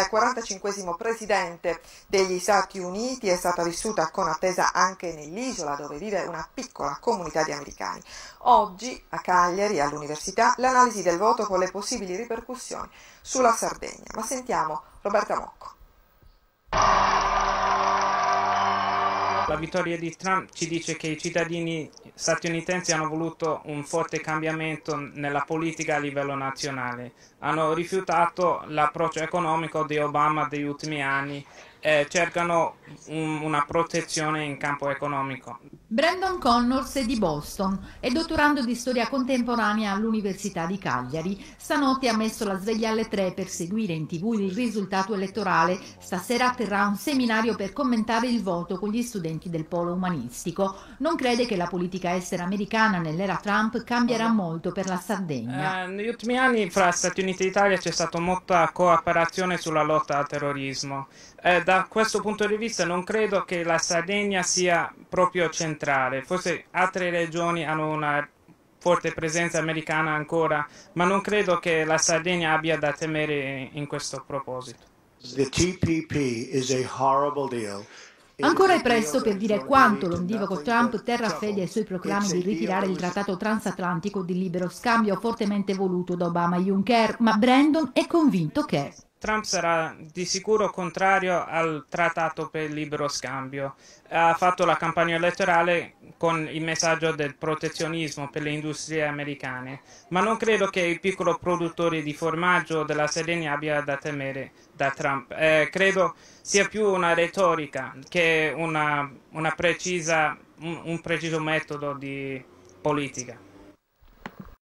La 45 presidente degli Stati Uniti è stata vissuta con attesa anche nell'isola dove vive una piccola comunità di americani. Oggi a Cagliari, all'università, l'analisi del voto con le possibili ripercussioni sulla Sardegna. Ma sentiamo Roberta Mocco. La vittoria di Trump ci dice che i cittadini statunitensi hanno voluto un forte cambiamento nella politica a livello nazionale. Hanno rifiutato l'approccio economico di Obama degli ultimi anni eh, cercano un, una protezione in campo economico. Brandon Connors è di Boston, è dottorando di storia contemporanea all'Università di Cagliari. Stanotte ha messo la sveglia alle tre per seguire in tv il risultato elettorale. Stasera terrà un seminario per commentare il voto con gli studenti del polo umanistico. Non crede che la politica estera americana nell'era Trump cambierà molto per la Sardegna. Eh, negli ultimi anni fra Stati Uniti e Italia c'è stata molta cooperazione sulla lotta al terrorismo. Eh, da questo punto di vista non credo che la Sardegna sia proprio centrale, forse altre regioni hanno una forte presenza americana ancora, ma non credo che la Sardegna abbia da temere in questo proposito. The TPP is a horrible deal. Ancora è presto per dire quanto l'ondivago Trump terrà fede ai suoi proclami di ritirare il trattato transatlantico di libero scambio fortemente voluto da Obama e Juncker, ma Brandon è convinto che Trump sarà di sicuro contrario al trattato per il libero scambio. Ha fatto la campagna elettorale con il messaggio del protezionismo per le industrie americane, ma non credo che i piccoli produttori di formaggio della Sardegna abbia da temere da Trump. Eh, credo sia più una retorica che una, una precisa, un, un preciso metodo di politica.